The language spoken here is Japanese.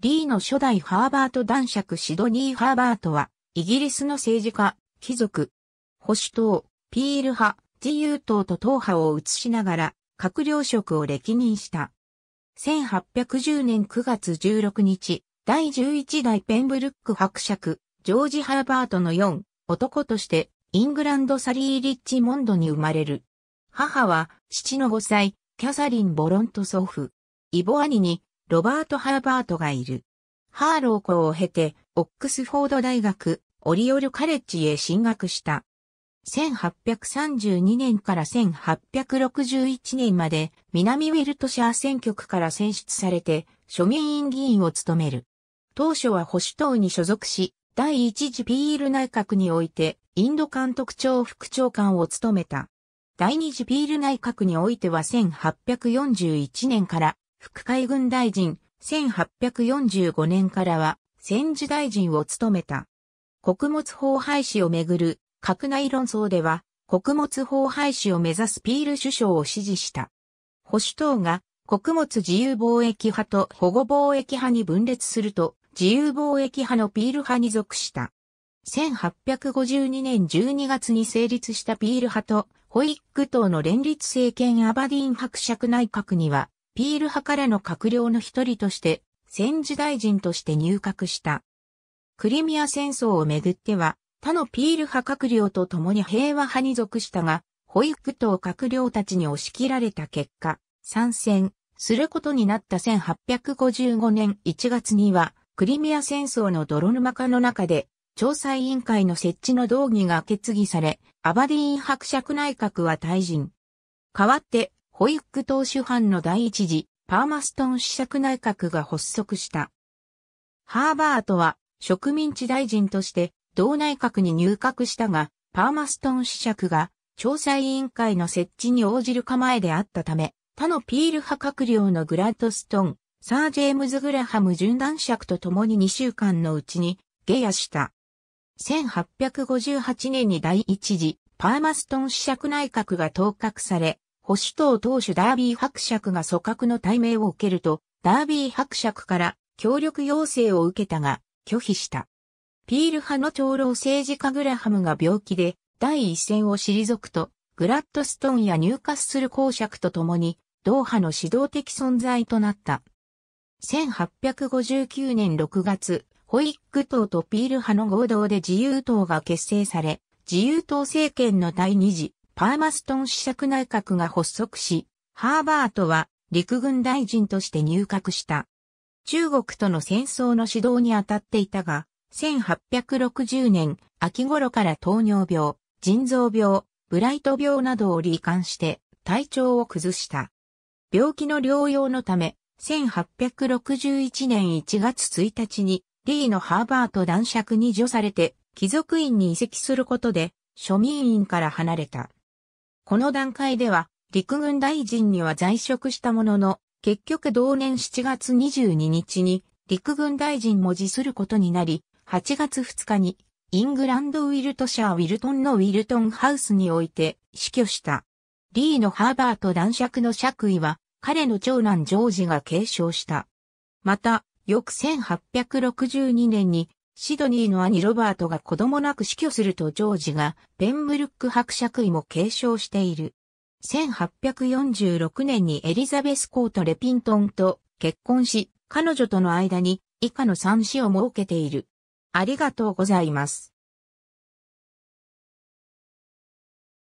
リーの初代ハーバート男爵シドニー・ハーバートは、イギリスの政治家、貴族、保守党、ピール派、自由党と党派を移しながら、閣僚職を歴任した。1810年9月16日、第11代ペンブルック伯爵、ジョージ・ハーバートの4、男として、イングランド・サリー・リッチモンドに生まれる。母は、父の5歳、キャサリン・ボロント祖父。イボアニに、ロバート・ハーバートがいる。ハーロー校を経て、オックスフォード大学、オリオルカレッジへ進学した。1832年から1861年まで南ウェルトシャー選挙区から選出されて庶民院議員を務める。当初は保守党に所属し、第一次ピール内閣においてインド監督庁副長官を務めた。第二次ピール内閣においては1841年から副海軍大臣、1845年からは戦時大臣を務めた。穀物法廃止をめぐる閣内論争では、穀物法廃止を目指すピール首相を支持した。保守党が穀物自由貿易派と保護貿易派に分裂すると、自由貿易派のピール派に属した。1852年12月に成立したピール派とホイック党の連立政権アバディーン伯爵内閣にはピール派からの閣僚の一人として、戦時大臣として入閣した。クリミア戦争をめぐっては、他のピール派閣僚と共に平和派に属したが、保育等閣僚たちに押し切られた結果、参戦することになった1855年1月には、クリミア戦争の泥沼化の中で、調査委員会の設置の動議が決議され、アバディーン伯爵内閣は退陣。代わって、ホイック党主犯の第一次、パーマストン試作内閣が発足した。ハーバートは植民地大臣として同内閣に入閣したが、パーマストン試作が調査委員会の設置に応じる構えであったため、他のピール派閣僚のグラッドストン、サー・ジェームズ・グラハム準男爵と共に2週間のうちに下野した。1858年に第一次パーマストン試作内閣が当確され、保守党党首ダービー伯爵が組閣の対面を受けると、ダービー伯爵から協力要請を受けたが、拒否した。ピール派の長老政治家グラハムが病気で第一線を退くと、グラッドストーンや入荷する公爵と共に、同派の指導的存在となった。1859年6月、ホイック党とピール派の合同で自由党が結成され、自由党政権の第二次パーマストン試作内閣が発足し、ハーバートは陸軍大臣として入閣した。中国との戦争の指導に当たっていたが、1860年秋頃から糖尿病、腎臓病、ブライト病などを罹患して体調を崩した。病気の療養のため、1861年1月1日にリーのハーバート男爵に除されて貴族院に移籍することで庶民院から離れた。この段階では、陸軍大臣には在職したものの、結局同年7月22日に陸軍大臣も辞することになり、8月2日にイングランドウィルトシャー・ウィルトンのウィルトンハウスにおいて死去した。リーのハーバーと男爵の爵位は彼の長男ジョージが継承した。また、翌1862年にシドニーの兄ロバートが子供なく死去するとジョージがペンブルック伯爵位も継承している。1846年にエリザベス・コート・レピントンと結婚し、彼女との間に以下の三子を設けている。ありがとうございます。